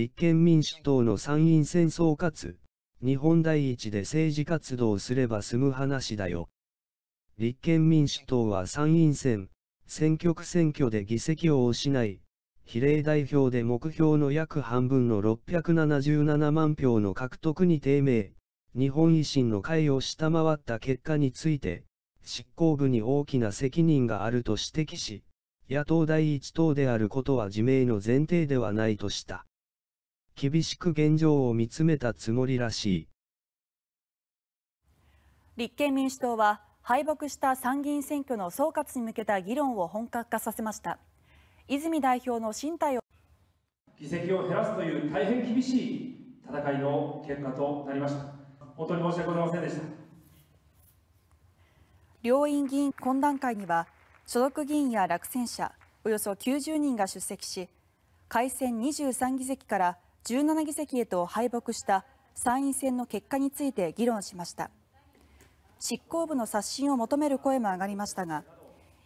立憲民主党の参院選総括、日本第一で政治活動すれば済む話だよ。立憲民主党は参院選、選挙区選挙で議席を失い、比例代表で目標の約半分の677万票の獲得に低迷、日本維新の会を下回った結果について、執行部に大きな責任があると指摘し、野党第一党であることは自明の前提ではないとした。厳しく現状を見つめたつもりらしい。立憲民主党は敗北した参議院選挙の総括に向けた議論を本格化させました。泉代表の進退を議席を減らすという大変厳しい戦いの結果となりました。本当に申し訳ございませんでした。両院議員懇談会には所属議員や落選者およそ90人が出席し改選23議席から17議席へと敗北した参院選の結果について議論しました執行部の刷新を求める声も上がりましたが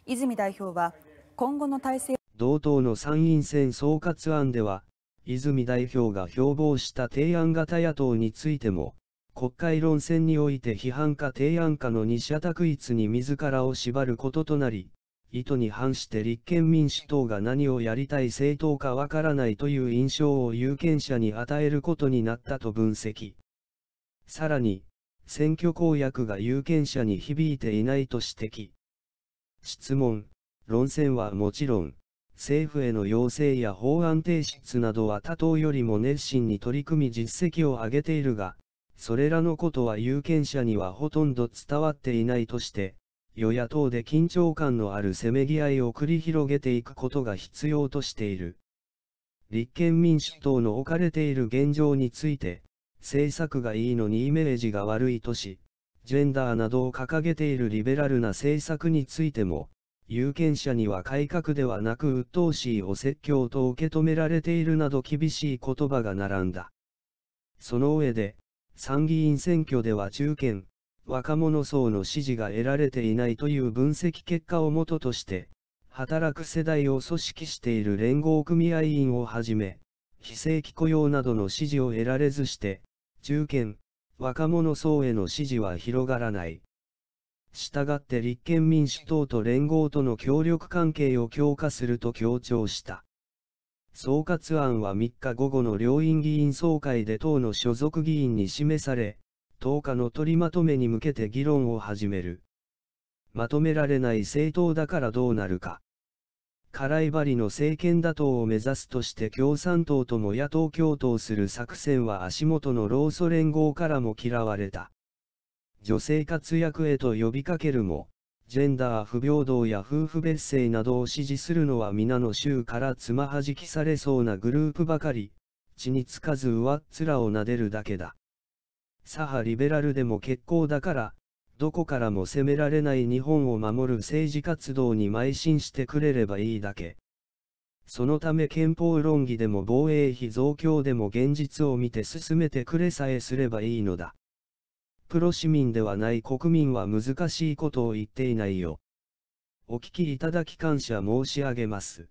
泉代表は今後の体制同党の参院選総括案では泉代表が標榜した提案型野党についても国会論戦において批判か提案かの二者択一に自らを縛ることとなり意図に反して立憲民主党が何をやりたい政党かわからないという印象を有権者に与えることになったと分析。さらに、選挙公約が有権者に響いていないと指摘。質問、論戦はもちろん、政府への要請や法案提出などは他党よりも熱心に取り組み実績を上げているが、それらのことは有権者にはほとんど伝わっていないとして、与野党で緊張感のあるせめぎ合いを繰り広げていくことが必要としている。立憲民主党の置かれている現状について、政策がいいのにイメージが悪いとし、ジェンダーなどを掲げているリベラルな政策についても、有権者には改革ではなく鬱陶しいお説教と受け止められているなど厳しい言葉が並んだ。その上で、参議院選挙では中堅、若者層の支持が得られていないという分析結果をもととして、働く世代を組織している連合組合員をはじめ、非正規雇用などの支持を得られずして、中堅、若者層への支持は広がらない。したがって立憲民主党と連合との協力関係を強化すると強調した。総括案は3日午後の両院議員総会で党の所属議員に示され、10日の取りまとめに向けて議論を始める。まとめられない政党だからどうなるか。辛いバリの政権打倒を目指すとして共産党とも野党共闘する作戦は足元の労組連合からも嫌われた。女性活躍へと呼びかけるも、ジェンダー不平等や夫婦別姓などを支持するのは皆の州からつまはじきされそうなグループばかり、血につかず上っ面を撫でるだけだ。左派リベラルでも結構だから、どこからも責められない日本を守る政治活動に邁進してくれればいいだけ。そのため憲法論議でも防衛費増強でも現実を見て進めてくれさえすればいいのだ。プロ市民ではない国民は難しいことを言っていないよ。お聞きいただき感謝申し上げます。